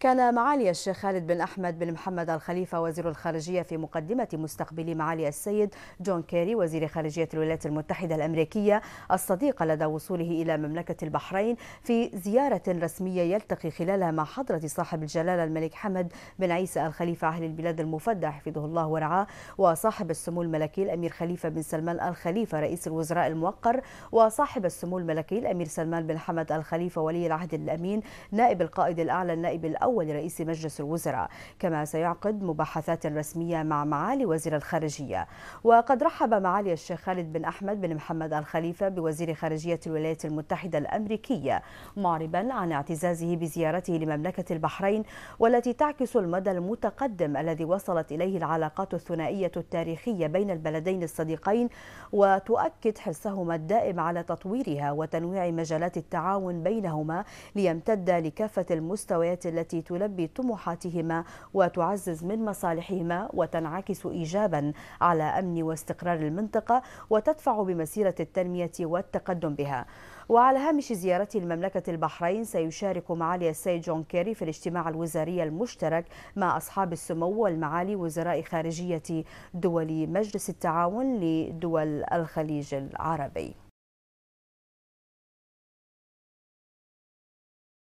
كان معالي الشيخ خالد بن أحمد بن محمد الخليفة وزير الخارجية في مقدمة مستقبل معالي السيد جون كيري وزير خارجية الولايات المتحدة الأمريكية الصديق لدى وصوله إلى مملكة البحرين في زيارة رسمية يلتقي خلالها مع حضرة صاحب الجلالة الملك حمد بن عيسى الخليفة أهل البلاد المفدى حفظه الله ورعاه وصاحب السمو الملكي الأمير خليفة بن سلمان الخليفة رئيس الوزراء الموقر وصاحب السمو الملكي الأمير سلمان بن حمد الخليفة ولي العهد الأمين نائب القائد الأعلى النائب الأول الأول لرئيس مجلس الوزراء كما سيعقد مباحثات رسمية مع معالي وزير الخارجية وقد رحب معالي الشيخ خالد بن أحمد بن محمد الخليفة بوزير خارجية الولايات المتحدة الأمريكية معربا عن اعتزازه بزيارته لمملكة البحرين والتي تعكس المدى المتقدم الذي وصلت إليه العلاقات الثنائية التاريخية بين البلدين الصديقين وتؤكد حرصهما الدائم على تطويرها وتنويع مجالات التعاون بينهما ليمتد لكافة المستويات التي التي تلبي طموحاتهما وتعزز من مصالحهما وتنعكس إيجابا على أمن واستقرار المنطقة وتدفع بمسيرة التنمية والتقدم بها وعلى هامش زيارة المملكة البحرين سيشارك معالي السيد جون كيري في الاجتماع الوزاري المشترك مع أصحاب السمو والمعالي وزراء خارجية دول مجلس التعاون لدول الخليج العربي